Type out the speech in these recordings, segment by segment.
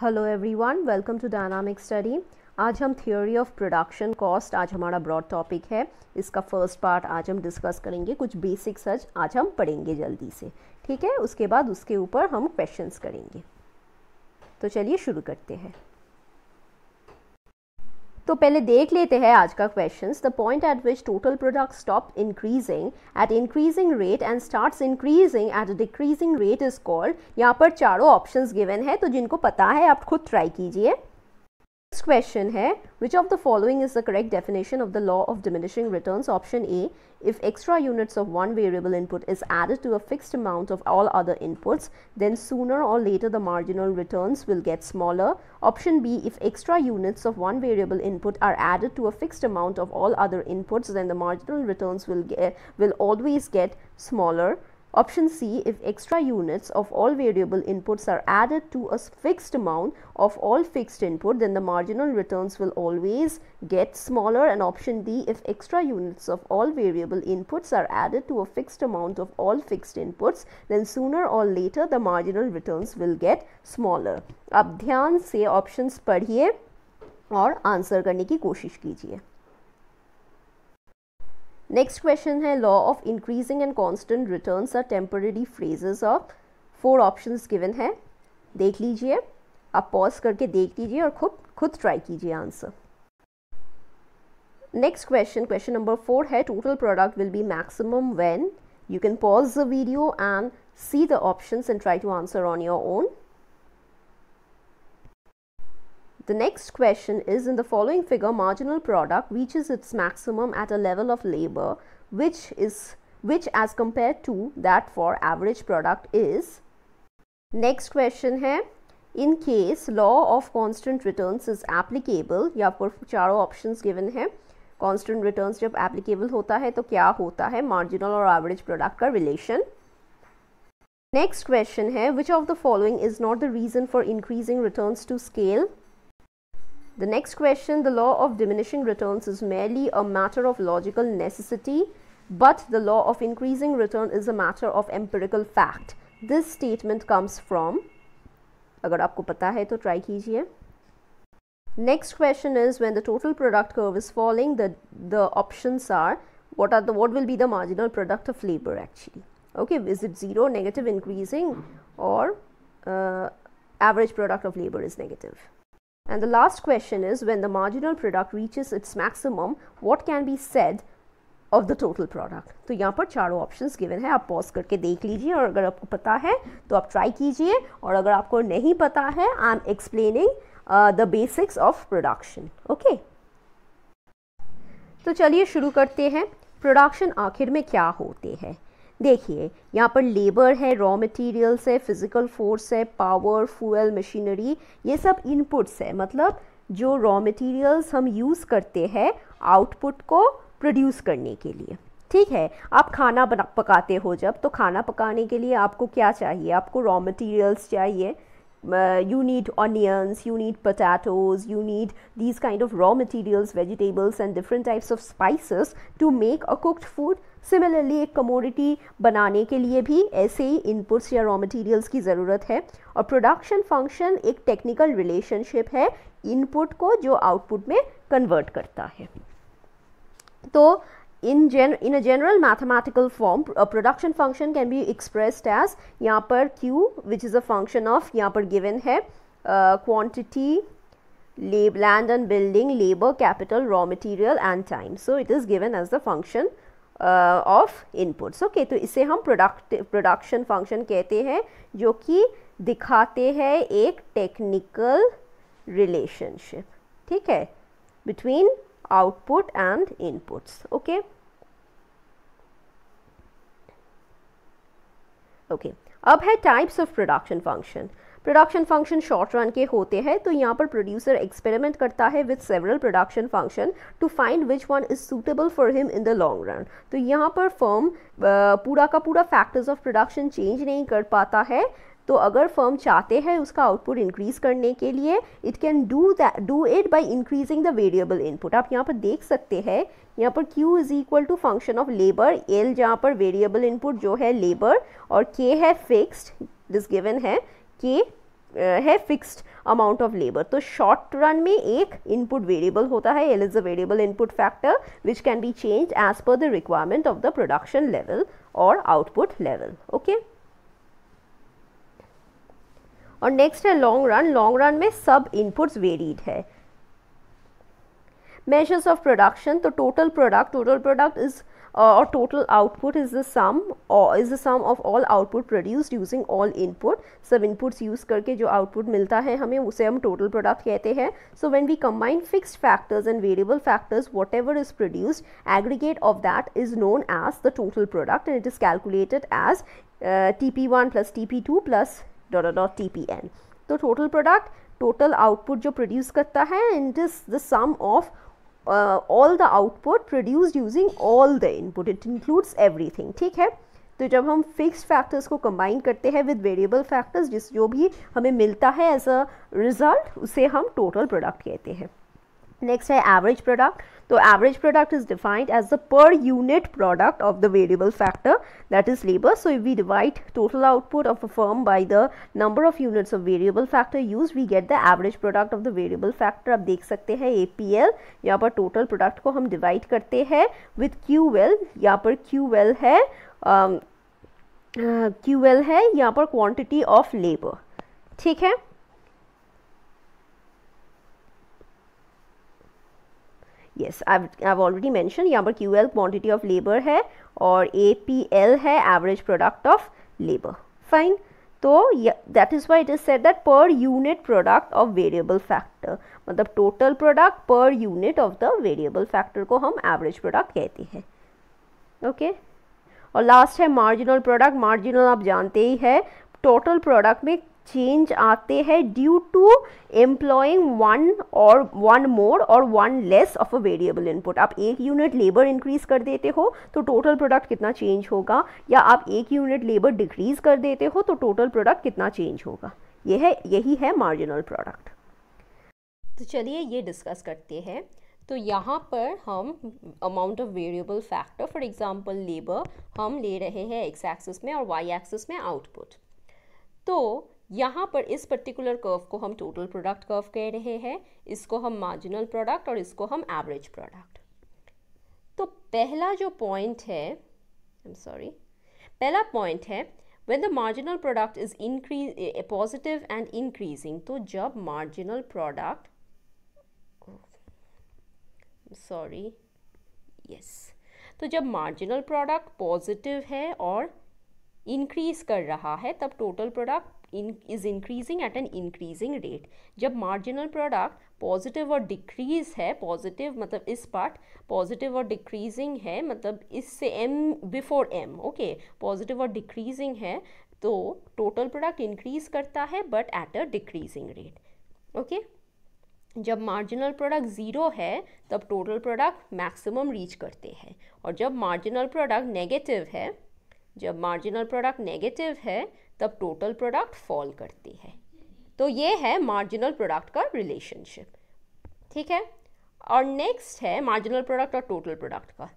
Hello everyone welcome to dynamic study आज हम theory of production cost आज हमारा ब्रॉड टॉपिक है इसका फर्स्ट पार्ट आज हम डिस्कस करेंगे कुछ बेसिक्स सच आज हम पढ़ेंगे जल्दी से ठीक है उसके बाद उसके ऊपर हम क्वेश्चंस करेंगे तो चलिए शुरू करते हैं तो पहले देख लेते हैं आज का question the point at which total product stop increasing at increasing rate and start increasing at decreasing rate is called यहाँ पर चारों ऑप्शन गिवन है तो जिनको पता है आप खुद ट्राई कीजिए Next question here. which of the following is the correct definition of the law of diminishing returns? Option A, if extra units of one variable input is added to a fixed amount of all other inputs, then sooner or later the marginal returns will get smaller. Option B, if extra units of one variable input are added to a fixed amount of all other inputs, then the marginal returns will, will always get smaller. Option C, if extra units of all variable inputs are added to a fixed amount of all fixed input, then the marginal returns will always get smaller. And option D, if extra units of all variable inputs are added to a fixed amount of all fixed inputs, then sooner or later the marginal returns will get smaller. अब ध्यान से options पढ़िए और answer करने की कोशिश कीजिए next question है law of increasing and constant return are temporary phrases of four option given है देख लीजिए आप पॉज करके देख लीजिए और खुद खुद ट्राई कीजिए answer next question question number four है total product will be maximum when you can pause the video and see the option and try to answer on your own The next question is in the following figure marginal product reaches its maximum at a level of labor which is which as compared to that for average product is next question here, in case law of constant returns is applicable you have four options given hai constant returns jab applicable hota hai to kya hota hai marginal or average product ka relation next question hai which of the following is not the reason for increasing returns to scale the next question, the law of diminishing returns is merely a matter of logical necessity, but the law of increasing return is a matter of empirical fact. This statement comes from, अगर आपको पता try कीजिए. Next question is when the total product curve is falling, the, the options are what are the what will be the marginal product of labor actually? Okay, is it zero, negative, increasing, or uh, average product of labor is negative? And the last question is when the marginal product reaches its maximum, what can be said of the total product तो यहाँ पर चारों options given है आप pause करके देख लीजिए और अगर आपको पता है तो आप ट्राई कीजिए और अगर आपको नहीं पता है I am explaining the basics of production okay तो चलिए शुरू करते हैं प्रोडक्शन आखिर में क्या होते हैं देखिए यहाँ पर लेबर है रॉ मटेरियल्स है फिज़िकल फोर्स है पावर फ्यूल मशीनरी ये सब इनपुट्स है मतलब जो रॉ मटेरियल्स हम यूज़ करते हैं आउटपुट को प्रोड्यूस करने के लिए ठीक है आप खाना बना पकाते हो जब तो खाना पकाने के लिए आपको क्या चाहिए आपको रॉ मटेरियल्स चाहिए uh, you need onions, you need potatoes, you need these kind of raw materials, vegetables, and different types of spices to make a cooked food. Similarly एक कमोडिटी बनाने के लिए भी ऐसे ही इनपुट्स या रॉ मटेरियल्स की ज़रूरत है और प्रोडक्शन फंक्शन एक टेक्निकल रिलेशनशिप है इनपुट को जो आउटपुट में कन्वर्ट करता है तो in gen in a general mathematical form production function can be expressed as यहाँ पर Q which is a function of यहाँ पर गिवन है quantity lab land and building labour capital raw material and time so it is given as the function of inputs okay तो इसे हम product production function कहते हैं जो कि दिखाते हैं एक टेक्निकल रिलेशनशिप ठीक है between output and inputs okay okay अब है types of production function production function short run के होते हैं तो यहाँ पर प्रोड्यूसर एक्सपेरिमेंट करता है with several production function to find which one is suitable for him in the long run तो यहाँ पर फर्म पूरा का पूरा फैक्टर्स ऑफ प्रोडक्शन चेंज नहीं कर पाता है तो अगर फर्म चाहते हैं उसका आउटपुट इंक्रीज करने के लिए it can do that do it by increasing the variable input आप यहाँ पर देख सकते हैं यहाँ पर Q is equal to function of labour L जहाँ पर वेरिएबल इनपुट जो है लेबर और K है फिक्स्ड दिस गिवन है K है फिक्स्ड अमाउंट ऑफ लेबर तो शॉर्ट रन में एक इनपुट वेरिएबल होता है L is a variable input factor which can be change as per the requirement of the production level और output level okay और next है long run long run में सब इनपुट्स वेरीड है मेजर्स ऑफ प्रोडक्शन तो total product total product is और total output is the sum is the sum of all output produced using all input सब inputs use करके जो output मिलता है हमें उसे हम टोटल प्रोडक्ट कहते हैं so when we combine fixed factors and variable factors whatever is produced aggregate of that is known as the total product and it is calculated as T P one plus T P two plus dot dot T P N तो total product total output जो produce करता है and is the sum of all the output produce using all the input it includes everything ठीक है तो जब हम fix factors को कंबाइन करते हैं विद वेरिएबल फैक्टर्स जिस जो भी हमें मिलता है एज अ रिजल्ट उसे हम टोटल प्रोडक्ट कहते हैं नेक्स्ट है एवरेज प्रोडक्ट तो average product is defined as the per unit product of the variable factor that is labour so if we divide total output of a firm by the number of units of variable factor use we get the average product of the variable factor आप देख सकते हैं ए P L यहाँ पर total product को हम divide करते हैं विथ क्यू एल यहाँ पर क्यू एल है क्यू um, एल uh, है यहाँ पर क्वान्टिटी ऑफ लेबर ठीक है येस आई ऑलरेडी मैंशन यहाँ पर Q L quantity of labour है और ए पी एल है average product of labour fine तो that is why it is said that per unit product of variable factor मतलब total product per unit of the variable factor को हम average product कहते हैं okay okay? और last है marginal product marginal आप जानते ही है टोटल प्रोडक्ट में चेंज आते हैं ड्यू टू एम्प्लॉइंग वन और वन मोर और one less of a variable input आप एक यूनिट लेबर इंक्रीज कर देते हो तो टोटल प्रोडक्ट कितना चेंज होगा या आप एक यूनिट लेबर डिक्रीज कर देते हो तो टोटल प्रोडक्ट कितना चेंज होगा यह है यही है मार्जिनल प्रोडक्ट तो चलिए ये डिस्कस करते हैं तो यहाँ पर हम amount of variable factor for example labour हम ले रहे हैं एक्स एक्सिस में और वाई एक्सिस में आउटपुट तो यहाँ पर इस पर्टिकुलर कर्व को हम टोटल प्रोडक्ट कर्व कह रहे हैं इसको हम मार्जिनल प्रोडक्ट और इसको हम एवरेज प्रोडक्ट तो पहला जो पॉइंट है आई एम सॉरी पहला पॉइंट है when the marginal product is increase positive and increasing तो जब मार्जिनल प्रोडक्ट सॉरी यस तो जब मार्जिनल प्रोडक्ट पॉजिटिव है और इंक्रीज कर रहा है तब total product in is increasing at an increasing rate जब मार्जिनल प्रोडक्ट पॉजिटिव और डिक्रीज है पॉजिटिव मतलब इस पार्ट पॉजिटिव और डिक्रीजिंग है मतलब इससे M before M okay positive और डिक्रीजिंग है तो टोटल प्रोडक्ट इंक्रीज करता है but at a decreasing rate okay जब मार्जिनल प्रोडक्ट ज़ीरो है तब टोटल प्रोडक्ट मैक्सिमम रीच करते हैं और जब मार्जिनल प्रोडक्ट नेगेटिव है जब मार्जिनल प्रोडक्ट नेगेटिव है तब टोटल प्रोडक्ट फॉल करती है तो ये है मार्जिनल प्रोडक्ट का रिलेशनशिप ठीक है और नेक्स्ट है मार्जिनल प्रोडक्ट और टोटल प्रोडक्ट का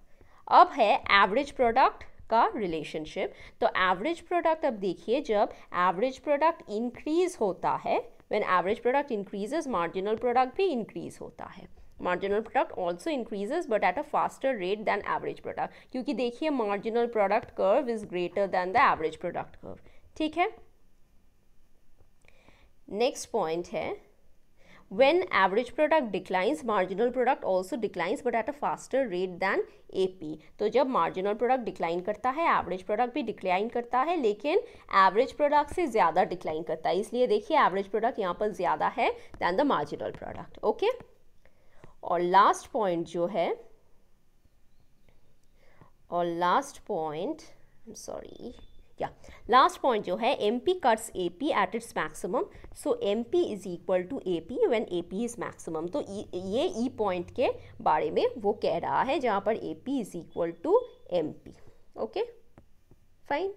अब है एवरेज प्रोडक्ट का रिलेशनशिप तो एवरेज प्रोडक्ट अब देखिए जब एवरेज प्रोडक्ट इंक्रीज होता है when average product increases marginal product भी इंक्रीज होता है marginal product also increases but at a faster rate than average product क्योंकि देखिए marginal product curve is greater than the average product curve ठीक है next point है when average product declines marginal product also declines but at a faster rate than A P तो जब marginal product decline करता है average product भी decline करता है लेकिन एवरेज प्रोडक्ट से ज़्यादा डिक्लाइन करता है इसलिए देखिए एवरेज प्रोडक्ट यहाँ पर ज़्यादा है than the marginal product okay और लास्ट पॉइंट जो है और लास्ट पॉइंट सॉरी या लास्ट पॉइंट जो है M P cuts A P at its maximum so M P is equal to A P when A P is maximum तो ये ई point e के बारे में वो कह रहा है जहाँ पर A P is equal to M P okay fine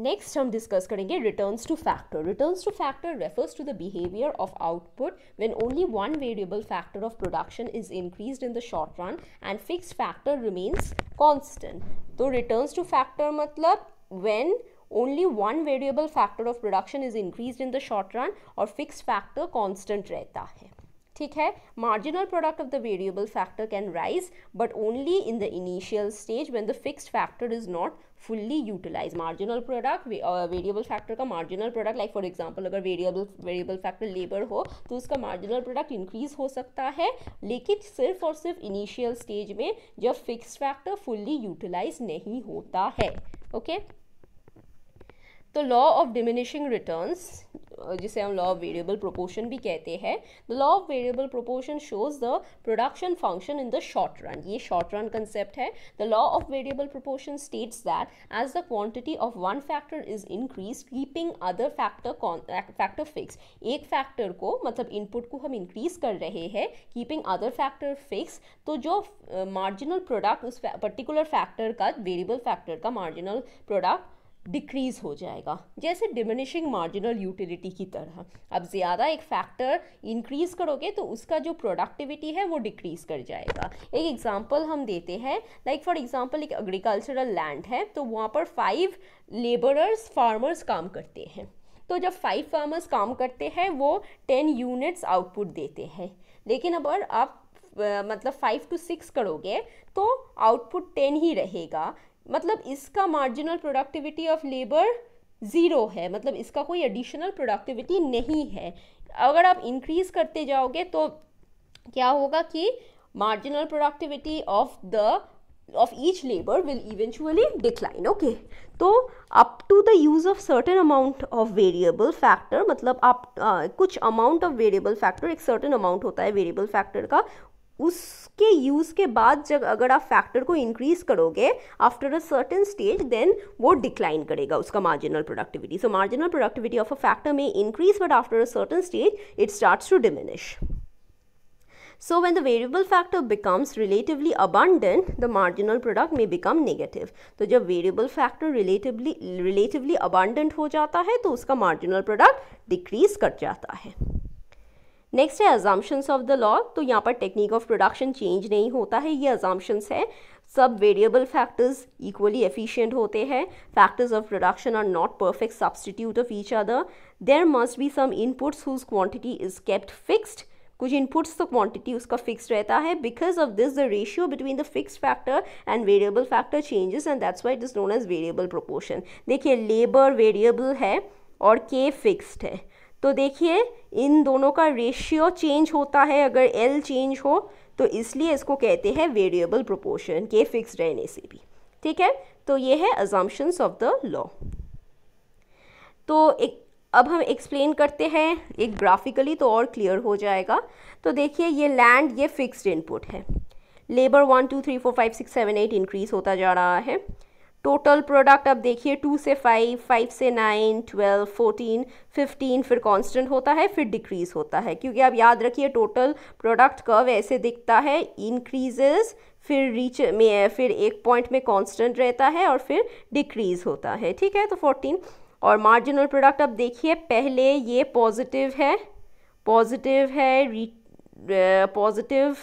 next हम डिस्कस करेंगे returns to factor returns to factor refers to the behaviour of output when only one variable factor of production is increased in the short run and fixed factor remains constant तो returns to factor मतलब when only one variable factor of production is increased in the short run और fixed factor constant रहता है ठीक है marginal product of the variable factor can rise but only in the initial stage when the fixed factor is not fully utilize marginal product variable factor का marginal product like for example अगर variable variable factor labour हो तो उसका marginal product increase हो सकता है लेकिन सिर्फ और सिर्फ इनिशियल स्टेज में जब फिक्स फैक्टर फुल्ली यूटिलाइज नहीं होता है ओके okay? तो लॉ ऑफ डिमिनिशिंग रिटर्न्स जिसे हम लॉ ऑफ वेरिएबल प्रोपोर्शन भी कहते हैं the law of variable proportion shows the production function in the short run ये शॉर्ट रन कंसेप्ट है the law of variable proportion states that as the quantity of one factor is increase keeping other factor factor fix एक factor को मतलब input को हम increase कर रहे हैं कीपिंग अदर फैक्टर फिक्स तो जो मार्जिनल uh, प्रोडक्ट उस पर्टिकुलर फैक्टर का वेरिएबल फैक्टर का मार्जिनल प्रोडक्ट डिक्रीज़ हो जाएगा जैसे डिमिनिशिंग मार्जिनल यूटिलिटी की तरह अब ज़्यादा एक फैक्टर इंक्रीज़ करोगे तो उसका जो प्रोडक्टिविटी है वो डिक्रीज़ कर जाएगा एक एग्ज़ाम्पल हम देते हैं लाइक फॉर एग्ज़ाम्पल एक एग्रीकल्चरल लैंड है तो वहाँ पर फाइव लेबरर्स फार्मर्स काम करते हैं तो जब फाइव फार्मर्स काम करते हैं वो टेन यूनिट्स आउटपुट देते हैं लेकिन अगर आप मतलब फाइव टू सिक्स करोगे तो आउटपुट टेन ही रहेगा मतलब इसका marginal productivity of labour zero है मतलब इसका कोई एडिशनल प्रोडक्टिविटी नहीं है अगर आप इंक्रीज करते जाओगे तो क्या होगा कि marginal productivity of the of each labour will eventually decline okay तो up to the use of certain amount of variable factor मतलब आप uh, कुछ अमाउंट ऑफ वेरिएबल फैक्टर एक सर्टेन अमाउंट होता है वेरिएबल फैक्टर का उसके यूज़ के बाद जब अगर आप फैक्टर को इंक्रीज करोगे after a certain stage then वो डिक्लाइन करेगा उसका marginal productivity so marginal productivity of a factor में increase but after a certain stage it starts to diminish So when the variable factor becomes relatively abundant, the marginal product may become negative. तो जब variable factor relatively relatively abundant हो जाता है तो उसका marginal product decrease कर जाता है नेक्स्ट है अजाम्पन्स ऑफ द लॉ तो यहाँ पर टेक्निक ऑफ प्रोडक्शन चेंज नहीं होता है ये अजाम्पन्स है सब वेरिएबल फैक्टर्स इक्वली एफिशिएंट होते हैं factors of production are not perfect substitute of each other there must be some inputs whose quantity is kept fixed कुछ इनपुट्स तो क्वांटिटी उसका फिक्स रहता है because of this the ratio between the fix factor and variable factor changes and that's why it is known as variable proportion देखिए labour variable है और के fixed है तो देखिए इन दोनों का रेशियो चेंज होता है अगर एल चेंज हो तो इसलिए इसको कहते हैं वेरिएबल प्रोपोर्शन के फिक्स रहने से भी ठीक है तो ये है अजम्पन्स ऑफ द लॉ तो एक अब हम एक्सप्लेन करते हैं एक ग्राफिकली तो और क्लियर हो जाएगा तो देखिए ये लैंड ये फिक्स्ड इनपुट है labour one two three four five six seven eight increase होता जा रहा है टोटल प्रोडक्ट अब देखिए टू से फाइव फाइव से नाइन ट्वेल्व फोर्टीन फिफ्टीन फिर कांस्टेंट होता है फिर डिक्रीज़ होता है क्योंकि अब याद रखिए टोटल प्रोडक्ट कर्व ऐसे दिखता है इंक्रीजेस फिर रीच में फिर एक पॉइंट में कांस्टेंट रहता है और फिर डिक्रीज़ होता है ठीक है तो फोर्टीन और मार्जिनल प्रोडक्ट अब देखिए पहले ये पॉजिटिव है पॉजिटिव है पॉजिटिव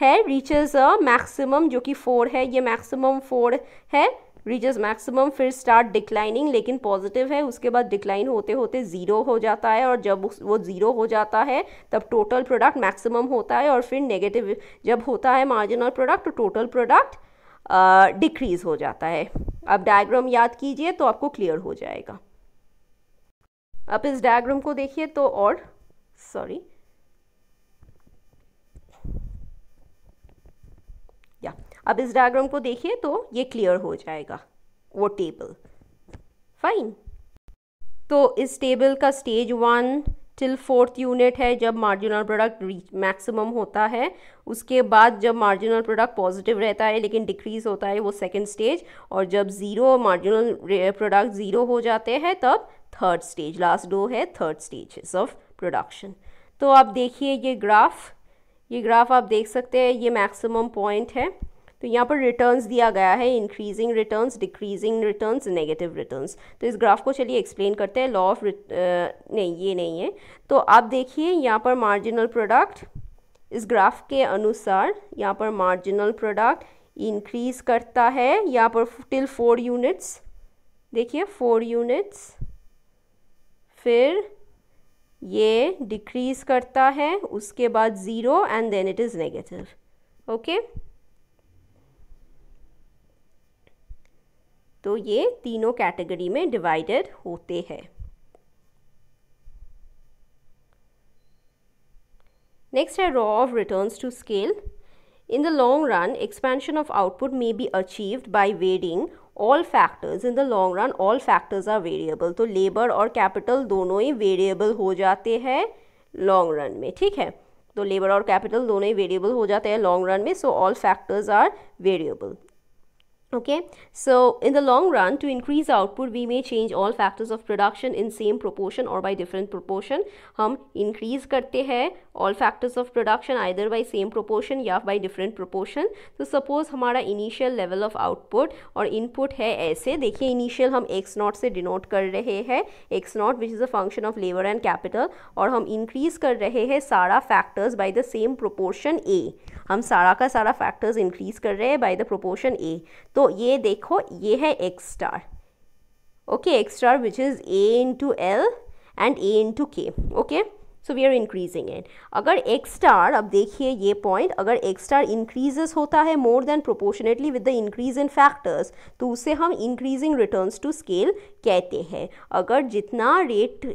है रीचेज़ अ मैक्सिमम जो कि फोर है ये मैक्सिमम फोर है रीचेज मैक्सिमम फिर स्टार्ट डिक्लाइनिंग लेकिन पॉजिटिव है उसके बाद डिक्लाइन होते होते ज़ीरो हो जाता है और जब वो ज़ीरो हो जाता है तब टोटल प्रोडक्ट मैक्सिमम होता है और फिर नेगेटिव जब होता है मार्जिनल प्रोडक्ट तो टोटल प्रोडक्ट डिक्रीज़ हो जाता है अब डायग्राम याद कीजिए तो आपको क्लियर हो जाएगा अब इस डायग्राम को देखिए तो और सॉरी अब इस डायग्राम को देखिए तो ये क्लियर हो जाएगा वो टेबल फाइन तो इस टेबल का stage one till fourth unit है जब मार्जिनल प्रोडक्ट मैक्सिमम होता है उसके बाद जब मार्जिनल प्रोडक्ट पॉजिटिव रहता है लेकिन डिक्रीज होता है वो सेकेंड स्टेज और जब ज़ीरो मार्जिनल प्रोडक्ट ज़ीरो हो जाते हैं तब थर्ड स्टेज लास्ट डो है थर्ड स्टेज ऑफ प्रोडक्शन तो आप देखिए ये ग्राफ ये ग्राफ आप देख सकते हैं ये मैक्सिमम पॉइंट है तो यहाँ पर रिटर्न्स दिया गया है increasing returns decreasing returns negative returns तो इस ग्राफ को चलिए एक्सप्लेन करते हैं लॉ ऑफ नहीं ये नहीं है तो आप देखिए यहाँ पर मार्जिनल प्रोडक्ट इस ग्राफ के अनुसार यहाँ पर मार्जिनल प्रोडक्ट इंक्रीज करता है यहाँ पर टिल फोर यूनिट्स देखिए फोर यूनिट्स फिर ये डिक्रीज करता है उसके बाद zero and then it is negative okay तो ये तीनों कैटेगरी में डिवाइडेड होते हैं नेक्स्ट है law of returns to scale in the long run expansion of output may be achieved by varying all factors in the long run all factors are variable तो labour और capital दोनों ही variable हो जाते हैं long run में ठीक है तो लेबर और कैपिटल दोनों ही वेरिएबल हो जाते हैं लॉन्ग रन में so all factors are variable okay so in the long run to increase output we may change all factors of production in same proportion or by different proportion hum increase karte hai all factors of production either by same proportion ya by different proportion so suppose hamara initial level of output or input hai aise dekhiye initial hum x not se denote kar rahe hai x not which is a function of labor and capital aur hum increase kar rahe hai sara factors by the same proportion a hum sara ka sara factors increase kar rahe hai by the proportion a तो ये देखो ये है X star okay X star which is A into L and A into K okay so we are increasing it अगर X star अब देखिए ये point अगर एक्स स्टार इंक्रीजेस होता है more than proportionately with the increase in factors तो उसे हम इंक्रीजिंग रिटर्न्स टू स्केल कहते हैं अगर जितना रेट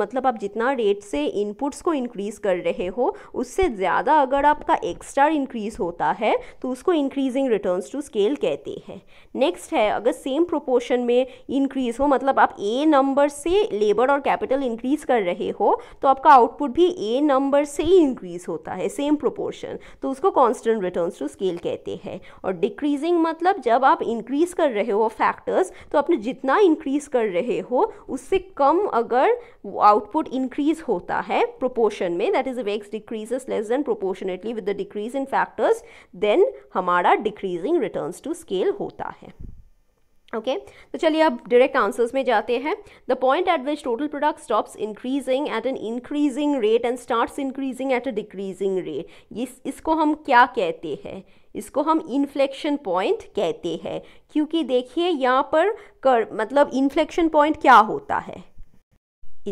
मतलब आप जितना रेट से इनपुट्स को इंक्रीज़ कर रहे हो उससे ज़्यादा अगर आपका एक्स स्टार इंक्रीज़ होता है तो उसको इंक्रीजिंग रिटर्न्स टू स्केल कहते हैं नेक्स्ट है अगर सेम प्रोपोर्शन में इंक्रीज़ हो मतलब आप ए नंबर से लेबर और कैपिटल इंक्रीज़ कर रहे हो तो आपका आउट आउटपुट भी ए नंबर से ही इंक्रीज होता है सेम प्रोपोर्शन तो उसको कॉन्स्टेंट रिटर्न टू स्केल कहते हैं और डिक्रीजिंग मतलब जब आप इंक्रीज कर रहे हो फैक्टर्स तो आपने जितना इंक्रीज कर रहे हो उससे कम अगर आउटपुट इंक्रीज होता है प्रोपोर्शन में दैट इज वेक्स decrease less than proportionately with the decrease in factors then हमारा डिक्रीजिंग रिटर्न टू स्केल होता है ओके तो चलिए अब डायरेक्ट आंसर्स में जाते हैं the point at which total product stops increasing at an increasing rate and starts increasing at a decreasing rate इस इसको हम क्या कहते हैं इसको हम इन्फ्लेक्शन पॉइंट कहते हैं क्योंकि देखिए यहाँ पर कर मतलब इन्फ्लेक्शन पॉइंट क्या होता है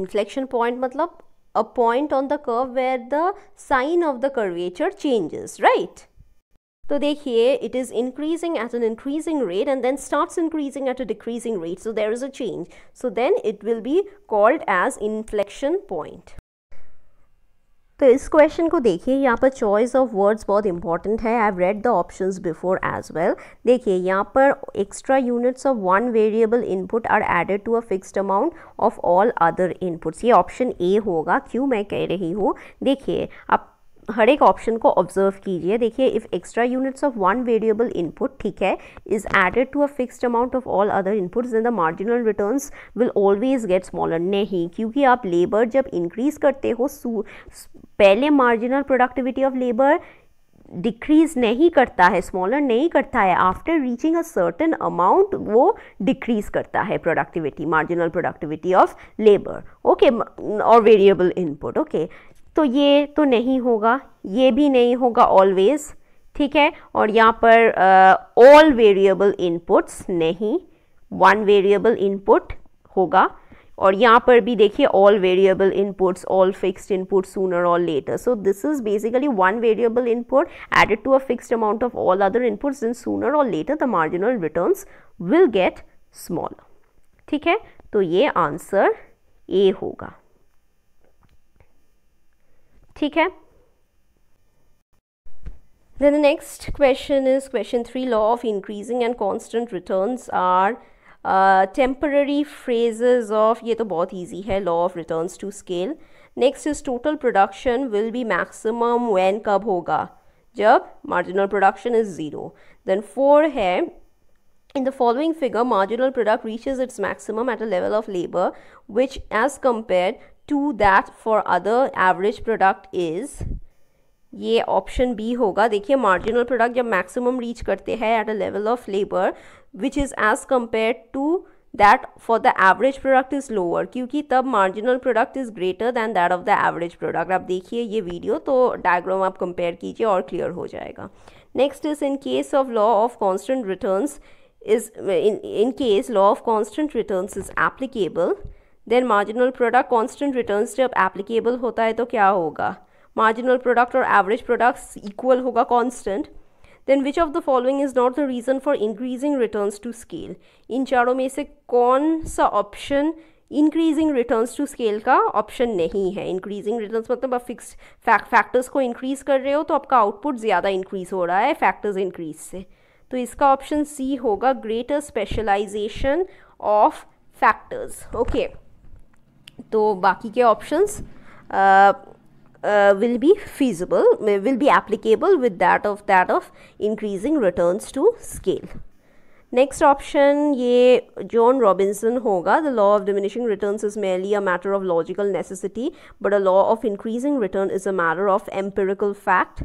इन्फ्लेक्शन पॉइंट मतलब a point on the curve where the sign of the curvature changes right तो देखिए it is increasing at an increasing rate and then starts increasing at a decreasing rate so there is a change so then it will be called as inflection point तो इस question को देखिए यहाँ पर choice of words बहुत important है I have read the options before as well देखिए यहाँ पर extra units of one variable input are added to a fixed amount of all other inputs ये ऑप्शन ए होगा क्यों मैं कह रही हूँ देखिए अब हर एक ऑप्शन को ऑब्जर्व कीजिए देखिए if extra units of one variable input ठीक है is added to a fixed amount of all other inputs in the marginal returns will always get smaller नहीं क्योंकि आप लेबर जब इंक्रीज़ करते हो पहले marginal productivity of labour decrease नहीं करता है स्मॉलर नहीं करता है after reaching a certain amount वो डिक्रीज करता है productivity marginal productivity of labour okay और वेरिएबल इनपुट ओके तो ये तो नहीं होगा ये भी नहीं होगा ऑलवेज़ ठीक है और यहाँ पर ऑल वेरिएबल इनपुट्स नहीं वन वेरिएबल इनपुट होगा और यहाँ पर भी देखिए all variable inputs all fixed input sooner और later so this is basically one variable input added to a fixed amount of all other inputs in sooner और later the marginal return will get small ठीक है तो ये answer A होगा ठीक है then the next question is question 3 law of increasing and constant returns are temporary phrases of ये तो बहुत ईजी है law of returns to scale next is total production will be maximum when कब होगा जब marginal production is zero then four है In the following figure, marginal product reaches its maximum at a level of labor, which as compared to that for other average product is ये option B होगा देखिए marginal product जब maximum reach करते हैं at a level of labour which is as compare to that for the average product is lower क्योंकि तब marginal product is greater than that of the average product आप देखिए ये video तो diagram आप compare कीजिए और क्लियर हो जाएगा next is in case of law of constant return is in case law of constant return is applicable then marginal product constant return जब एप्लीकेबल होता है तो क्या होगा मार्जिनल प्रोडक्ट और एवरेज प्रोडक्ट्स इक्वल होगा constant then which of the following is not the reason for increasing return to scale in चारों में से कौन सा option increasing returns to scale का ऑप्शन नहीं है इंक्रीजिंग रिटर्न्स मतलब आप फिक्स फैक्टर्स को इंक्रीज कर रहे हो तो आपका आउटपुट ज़्यादा इंक्रीज हो रहा है फैक्टर्स इंक्रीज से तो इसका ऑप्शन सी होगा greater specialisation of factors okay तो बाकी के options will be feasible will be applicable with that of that of increasing returns to scale next option ये जॉन रॉबिन्सन होगा the law of diminishing returns is merely a matter of logical necessity but a law of increasing return is a matter of empirical fact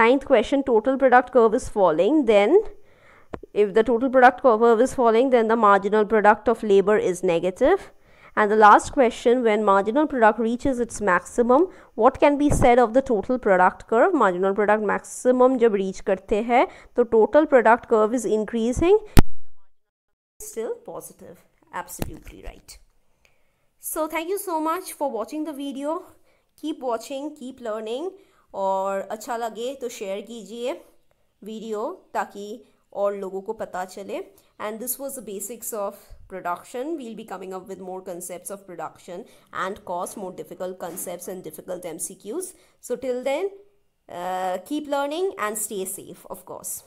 ninth question total product curve is following then if the total product curve is following then the marginal product of labour is negative And the last question, when marginal product reaches its maximum, what can be said of the total product curve? Marginal product maximum jab reach karte hai, the total product curve is increasing, still positive. Absolutely right. So thank you so much for watching the video. Keep watching, keep learning Or अच्छा लगे to share कीजिए video ताकि और logo को पता चले And this was the basics of production we'll be coming up with more concepts of production and cost more difficult concepts and difficult mcqs so till then uh, keep learning and stay safe of course